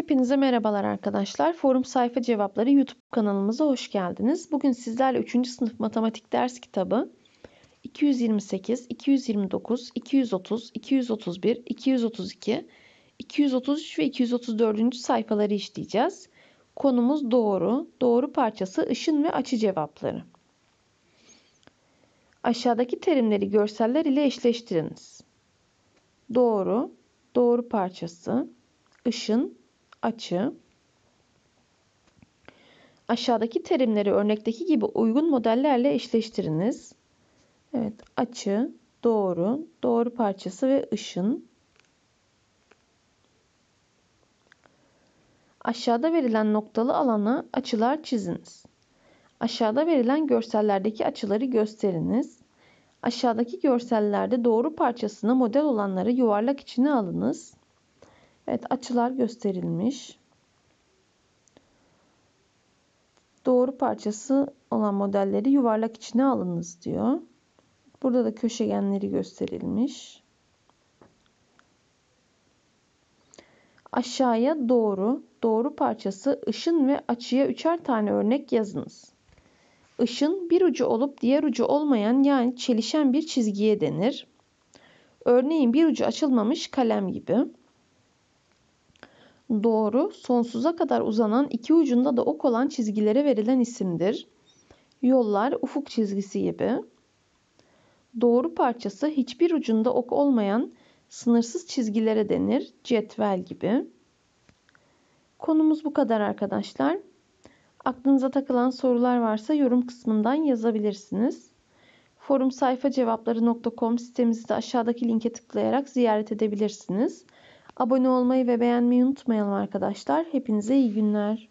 Hepinize merhabalar arkadaşlar. Forum Sayfa Cevapları YouTube kanalımıza hoş geldiniz. Bugün sizlerle 3. sınıf matematik ders kitabı 228, 229, 230, 231, 232, 233 ve 234. sayfaları işleyeceğiz. Konumuz doğru, doğru parçası ışın ve açı cevapları. Aşağıdaki terimleri görseller ile eşleştiriniz. Doğru, doğru parçası, ışın, açı. Aşağıdaki terimleri örnekteki gibi uygun modellerle eşleştiriniz. Evet, açı, doğru, doğru parçası ve ışın. Aşağıda verilen noktalı alana açılar çiziniz. Aşağıda verilen görsellerdeki açıları gösteriniz. Aşağıdaki görsellerde doğru parçasına model olanları yuvarlak içine alınız. Evet açılar gösterilmiş. Doğru parçası olan modelleri yuvarlak içine alınız diyor. Burada da köşegenleri gösterilmiş. Aşağıya doğru, doğru parçası ışın ve açıya üçer tane örnek yazınız. Işın bir ucu olup diğer ucu olmayan yani çelişen bir çizgiye denir. Örneğin bir ucu açılmamış kalem gibi doğru sonsuza kadar uzanan iki ucunda da ok olan çizgilere verilen isimdir. Yollar ufuk çizgisi gibi. Doğru parçası hiçbir ucunda ok olmayan sınırsız çizgilere denir. Cetvel gibi. Konumuz bu kadar arkadaşlar. Aklınıza takılan sorular varsa yorum kısmından yazabilirsiniz. Forum sayfa cevapları.com sitemizi de aşağıdaki linke tıklayarak ziyaret edebilirsiniz. Abone olmayı ve beğenmeyi unutmayalım arkadaşlar. Hepinize iyi günler.